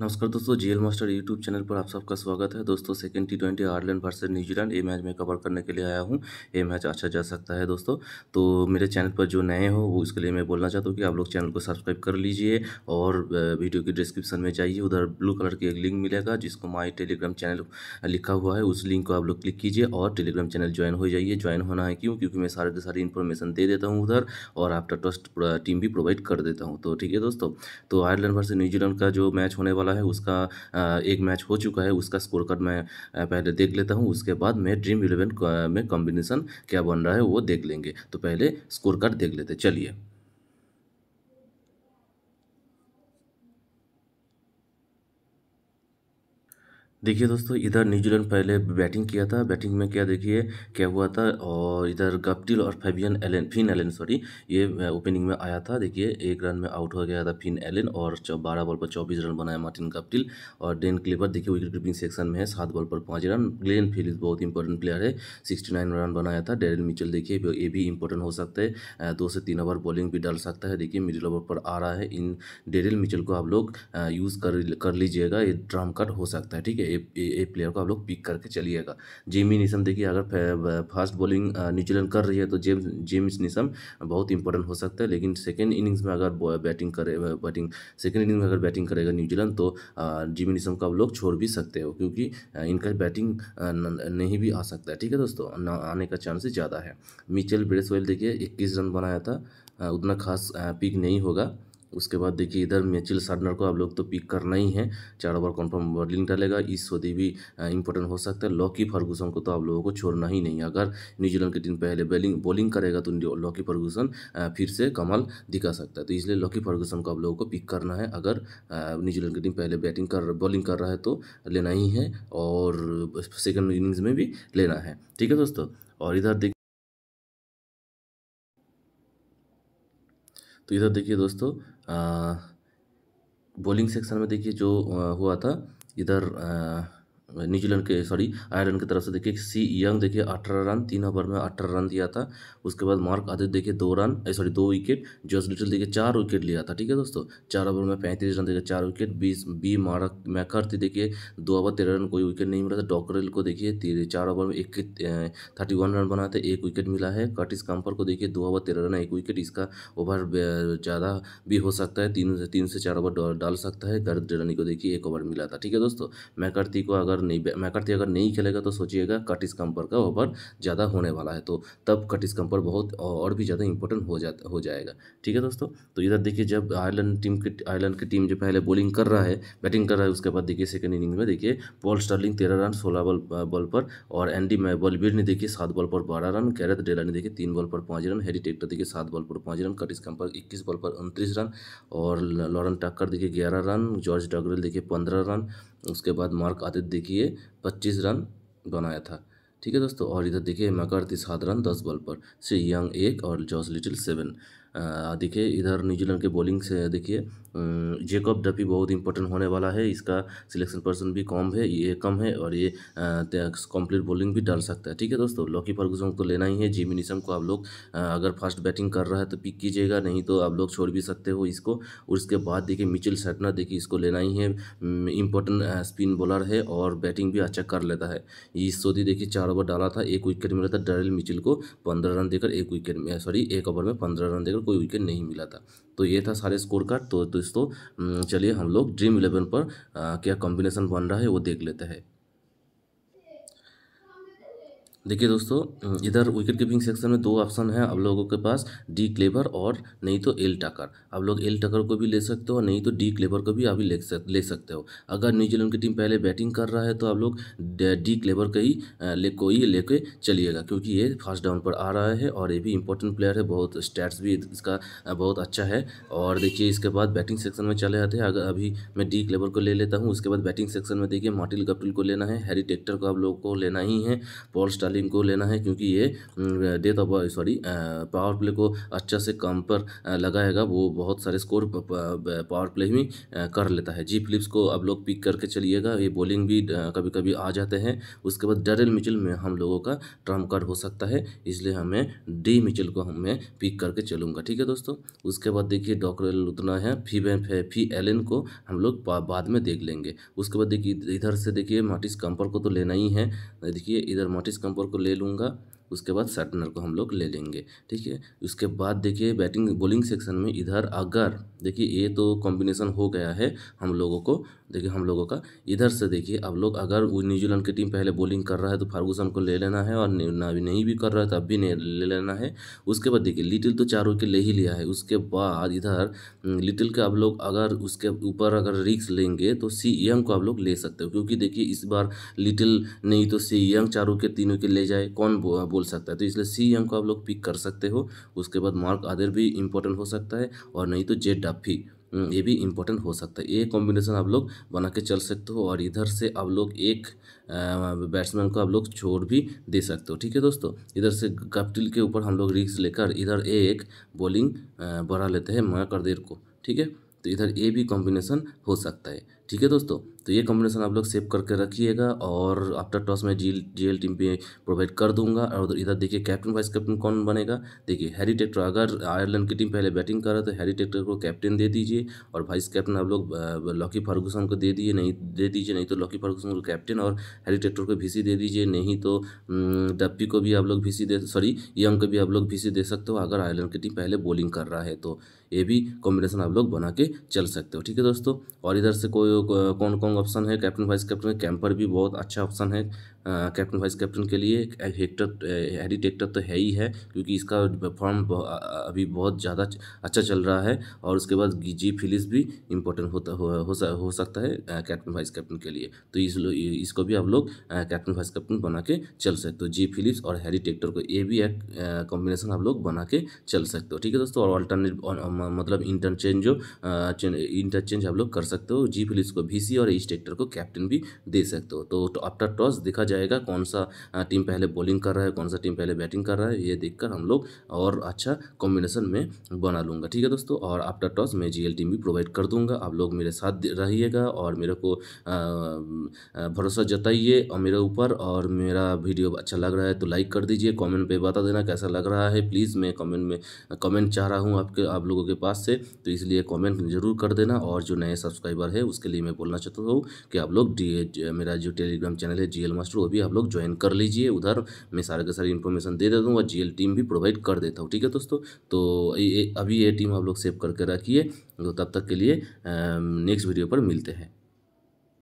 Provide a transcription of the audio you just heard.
नमस्कार दोस्तों GL master YouTube channel पर आप सबका स्वागत है दोस्तों second T twenty Ireland versus New Zealand ये मैच मैं कवर करने के लिए आया हूँ ये मैच अच्छा जा सकता है दोस्तों तो मेरे चैनल पर जो नए हो वो इसके लिए मैं बोलना चाहता हूँ कि आप लोग चैनल को सब्सक्राइब कर लीजिए और वीडियो की डिस्क्रिप्शन में जाइए उधर ब्लू कलर की एक लिंक मिलेगा जिसको माई टेलीग्राम चैनल लिखा हुआ है उस लिंक को आप लोग क्लिक कीजिए और टेलीग्राम चैनल ज्वाइन हो जाइए ज्वाइन होना है क्यों क्योंकि मैं सारे से सारी इन्फॉर्मेशन दे देता हूँ उधर और आफ्टर ट्रस्ट टीम भी प्रोवाइड कर देता हूँ तो ठीक है दोस्तों तो आयरलैंड वर्सेज न्यूजीलैंड का जो मैच होने वाला वाला है उसका एक मैच हो चुका है उसका स्कोर कार्ड मैं पहले देख लेता हूँ उसके बाद मैं ड्रीम इलेवन में कॉम्बिनेशन क्या बन रहा है वो देख लेंगे तो पहले स्कोर कार्ड देख लेते चलिए देखिए दोस्तों इधर न्यूजीलैंड पहले बैटिंग किया था बैटिंग में क्या देखिए क्या हुआ था और इधर गप्टिल और Fabian Allen Finn Allen sorry ये ओपनिंग में आया था देखिए एक रन में आउट हो गया था फिन एलन और बारह बॉल पर चौबीस रन बनाया मार्टिन गप्टिल और डेन क्लिपर देखिए विकेट कीपिंग सेक्शन में है सात बॉल पर पाँच रन ग्लेन फिलिप बहुत इंपॉर्टेंट प्लेयर है सिक्सटी नाइन रन बनाया था डेरन मिचल देखिए ये भी इंपॉर्टेंट हो सकता है दो से तीन ओवर बॉलिंग भी डाल सकता है देखिए मिडिल ओवर पर आ रहा है इन डेरिल मिचल को आप लोग यूज़ कर लीजिएगा ये ड्राम कट हो सकता है ठीक है ए प्लेयर को आप लोग पिक करके चलिएगा जेमी निशम देखिए अगर फास्ट बॉलिंग न्यूजीलैंड कर रही है तो जेम जेम्स निशम बहुत इंपॉर्टेंट हो सकता है लेकिन सेकेंड इनिंग्स में अगर बैटिंग करे बैटिंग सेकेंड इनिंग में अगर बैटिंग करेगा न्यूजीलैंड तो जेमी निशम को आप लोग छोड़ भी सकते हो क्योंकि इनका बैटिंग नहीं भी आ सकता है ठीक है दोस्तों आने का चांसेस ज़्यादा है मिचेल ब्रेसवेल देखिए इक्कीस रन बनाया था उतना खास पिक नहीं होगा उसके बाद देखिए इधर मेचिल सार्डनर को आप लोग तो पिक करना ही है चार ओवर कन्फर्म बॉलिंग डालेगा इस सोदी भी इंपॉर्टेंट हो सकता है लॉकी फर्गूसन को तो आप लोगों को छोड़ना ही नहीं अगर न्यूजीलैंड की टीम पहले बैलिंग बॉलिंग करेगा तो लॉकी फर्गूसन फिर से कमाल दिखा सकता है तो इसलिए लॉकी फर्गूसन को आप लोगों को पिक करना है अगर न्यूजीलैंड की टीम पहले बैटिंग कर बॉलिंग कर रहा है तो लेना ही है और सेकेंड इनिंग्स में भी लेना है ठीक है दोस्तों और इधर तो इधर देखिए दोस्तों बॉलिंग सेक्शन में देखिए जो हुआ था इधर न्यूजीलैंड के सॉरी आयरलैंड की तरफ से देखिए सी यंग देखिए अठारह रन तीन ओवर में अठारह रन दिया था उसके बाद मार्क आदित्य देखिए दो रन सॉरी दो विकेट जॉस लिटिल देखिए चार विकेट लिया था ठीक है दोस्तों चार ओवर में पैंतीस रन देखिए चार विकेट बीस बी मारक मैकर्थी देखिए दो ओवर तेरह रन कोई विकेट नहीं मिला था डॉकरेल को देखिए चार ओवर में एक थर्टी वन रन बनाते थे एक विकेट मिला है कटिस कंपर को देखिए दो ओवर तेरह रन एक विकेट इसका ओवर ज़्यादा भी हो सकता है तीन तीन से चार ओवर डाल सकता है गर्द को देखिए एक ओवर मिला था ठीक है दोस्तों मैकर्थी को अगर अगर नहीं मैकार्थी अगर नहीं खेलेगा तो सोचिएगा कटिस कंपर का ओवर ज़्यादा होने वाला है तो तब कटिस कंपर बहुत और भी ज़्यादा इंपॉर्टेंट हो जा हो जाएगा ठीक है दोस्तों तो इधर देखिए जब आयरलैंड टीम की आयरलैंड की टीम जो पहले बॉलिंग कर रहा है बैटिंग कर रहा है उसके बाद देखिए सेकेंड इनिंग में देखिए पॉल स्टर्लिंग तेरह रन सोलह बॉल बॉल पर और एंडी बलबीर ने देखिए सात बॉल पर बारह रन कैरथ डेला ने देखिए तीन बॉल पर पाँच रन हैरी टेक्टर देखिए सात बॉल पर पाँच रन कटिस कंपर इक्कीस बॉल पर उनतीस रन और लॉरन टक्कर देखिए ग्यारह रन जॉर्ज डगरेल देखिए पंद्रह रन उसके बाद मार्क आदित्य देखिए पच्चीस रन बनाया था ठीक है दोस्तों और इधर देखिए मकर सात रन दस बॉल पर श्री यंग एक और जॉस लिटिल सेवन देखिए इधर न्यूजीलैंड के बॉलिंग से देखिए जेकब डफी बहुत इंपॉर्टेंट होने वाला है इसका सिलेक्शन पर्सन भी कम है ये कम है और ये कंप्लीट बॉलिंग भी डाल सकता है ठीक है दोस्तों लॉकी फर्गूसन को लेना ही है जिमी निशम को आप लोग अगर फास्ट बैटिंग कर रहा है तो पिक कीजिएगा नहीं तो आप लोग छोड़ भी सकते हो इसको और उसके बाद देखिए मिचिल सेटनर देखिए इसको लेना ही है इंपॉर्टेंट स्पिन बॉलर है और बैटिंग भी अच्छा कर लेता है इस सोदी देखिए चार ओवर डाला था एक विकेट मिला था डरेल मिचिल को पंद्रह रन देकर एक विकेट में सॉरी एक ओवर में पंद्रह रन देकर कोई विकेट नहीं मिला था तो ये था सारे स्कोर कार्ड तो दोस्तों चलिए हम लोग ड्रीम इलेवन पर आ, क्या कॉम्बिनेशन बन रहा है वो देख लेते हैं देखिए दोस्तों इधर विकेट कीपिंग सेक्शन में दो ऑप्शन है आप लोगों के पास डी क्लेवर और नहीं तो एल टकर आप लोग एल टकर को भी ले सकते हो नहीं तो डी क्लेवर को भी अभी ले सकते हो अगर न्यूजीलैंड की टीम पहले बैटिंग कर रहा है तो आप लोग डी क्लेवर का ही ले को ही लेके चलिएगा क्योंकि ये फर्स्ट डाउन पर आ रहा है और ये भी इंपॉर्टेंट प्लेयर है बहुत स्टैट्स भी इसका बहुत अच्छा है और देखिए इसके बाद बैटिंग सेक्शन में चले जाते हैं अगर अभी मैं डी क्लेवर को ले लेता हूँ उसके बाद बैटिंग सेक्शन में देखिए मार्टिल गप्टिल को लेना है हैरी टेक्टर को आप लोगों को लेना ही है पॉल स्टाली पहले इनको लेना है क्योंकि ये death of sorry power play को अच्छा से कम पर लगाएगा वो बहुत सारे स्कोर पावर प्ले में कर लेता है जी फिलिप्स को अब लोग पिक करके चलिएगा ये बॉलिंग भी कभी कभी आ जाते हैं उसके बाद डेरल मिचल में हम लोगों का ट्रम कार्ड हो सकता है इसलिए हमें डी मिचल को हमें पिक करके चलूँगा ठीक है दोस्तों उसके बाद देखिए डॉक्टर उतना है फी फी एलन को हम लोग बाद में देख लेंगे उसके बाद देखिए इधर से देखिए मार्टिस कंपर को तो लेना ही है देखिए इधर मार्टिस कंपर को ले लूँगा उसके बाद सटनर को हम लोग ले लेंगे ठीक है उसके बाद देखिए बैटिंग बॉलिंग सेक्शन में इधर अगर देखिए ये तो कॉम्बिनेशन हो गया है हम लोगों को देखिए हम लोगों का इधर से देखिए अब लोग अगर न्यूजीलैंड की टीम पहले बॉलिंग कर रहा है तो फार्गूसन को ले लेना है और ना भी नहीं भी कर रहा है तो अब भी ले लेना है उसके बाद देखिए लिटिल तो चार के ले ही लिया है उसके बाद इधर लिटिल के आप लोग अगर उसके ऊपर अगर रिक्स लेंगे तो सी यंग को आप लोग ले सकते हो क्योंकि देखिए इस बार लिटिल नहीं तो सी यंग चार के तीन के ले जाए कौन बोल सकता है तो इसलिए सी यंग को आप लोग पिक कर सकते हो उसके बाद मार्क अदर भी इंपॉर्टेंट हो सकता है और नहीं तो जेड डफी हम्म, ये भी इम्पोर्टेंट हो सकता है ये कॉम्बिनेशन आप लोग बना के चल सकते हो और इधर से आप लोग एक बैट्समैन को आप लोग छोड़ भी दे सकते हो ठीक है दोस्तों इधर से कैप्टिल के ऊपर हम लोग रिस्क लेकर इधर एक बॉलिंग बढ़ा लेते हैं मार्क अदेर को ठीक है तो इधर ये भी कॉम्बिनेशन हो सकता है ठीक है दोस्तों तो ये कॉम्बिनेशन आप लोग सेव करके रखिएगा और आफ्टर टॉस में जी जी टीम पे प्रोवाइड कर दूंगा और इधर देखिए कैप्टन वाइस कैप्टन कौन बनेगा देखिए हैरी टेक्टर अगर आयरलैंड की टीम पहले बैटिंग कर रहा है तो हैरी टेक्टर को कैप्टन दे दीजिए और वाइस कैप्टन आप लोग लॉकी फर्गूसन को दे दिए नहीं दे दीजिए नहीं तो लॉकी फर्गूसन को कैप्टन और हैरी टेक्टर को भी दे दीजिए नहीं तो डप्पी को भी आप लोग भी दे सॉरी यंग को भी आप लोग भी दे सकते हो अगर आयरलैंड की टीम पहले बॉलिंग कर रहा है तो ये भी कॉम्बिनेशन आप लोग बना के चल सकते हो ठीक है दोस्तों और इधर से कोई कौन कौन ऑप्शन है कैप्टन वाइस कैप्टन कैंपर भी बहुत अच्छा ऑप्शन है कैप्टन वाइस कैप्टन के लिए हेक्टर हैरी टेक्टर तो है ही है क्योंकि इसका फॉर्म अभी बहुत ज़्यादा अच्छा चल रहा है और उसके बाद जी फिलिस भी इम्पोर्टेंट होता हो, हो, हो सकता है कैप्टन वाइस कैप्टन के लिए तो इस इसको भी आप लोग कैप्टन वाइस कैप्टन बना के चल सकते हो जी तो फिलिप्स और हैरी टेक्टर को ये भी एक कॉम्बिनेशन आप लोग बना के चल सकते हो ठीक है दोस्तों और अल्टरनेट मतलब इंटरचेंज जो इंटरचेंज आप लोग कर सकते हो जी फिलिप्स को वी और इस टेक्टर को कैप्टन भी दे सकते हो तो आफ्टर टॉस देखा जाए जाएगा कौन सा टीम पहले बॉलिंग कर रहा है कौन सा टीम पहले बैटिंग कर रहा है ये देखकर हम लोग और अच्छा कॉम्बिनेशन में बना लूँगा ठीक है दोस्तों और आफ्टर टॉस मैं जी टीम भी प्रोवाइड कर दूँगा आप लोग मेरे साथ रहिएगा और मेरे को भरोसा जताइए और मेरे ऊपर और मेरा वीडियो अच्छा लग रहा है तो लाइक कर दीजिए कमेंट पे बता देना कैसा लग रहा है प्लीज़ मैं कमेंट में कमेंट चाह रहा हूँ आपके आप लोगों के पास से तो इसलिए कमेंट ज़रूर कर देना और जो नए सब्सक्राइबर है उसके लिए मैं बोलना चाहता हूँ कि आप लोग डी मेरा जो टेलीग्राम चैनल है जी मास्टर वो भी आप लोग ज्वाइन कर लीजिए उधर मैं सारे के सारी इन्फॉर्मेशन दे देता हूँ और जी टीम भी प्रोवाइड कर देता हूँ ठीक है दोस्तों तो अभी ये टीम आप लोग सेव करके रखिए तो तब तक के लिए नेक्स्ट वीडियो पर मिलते हैं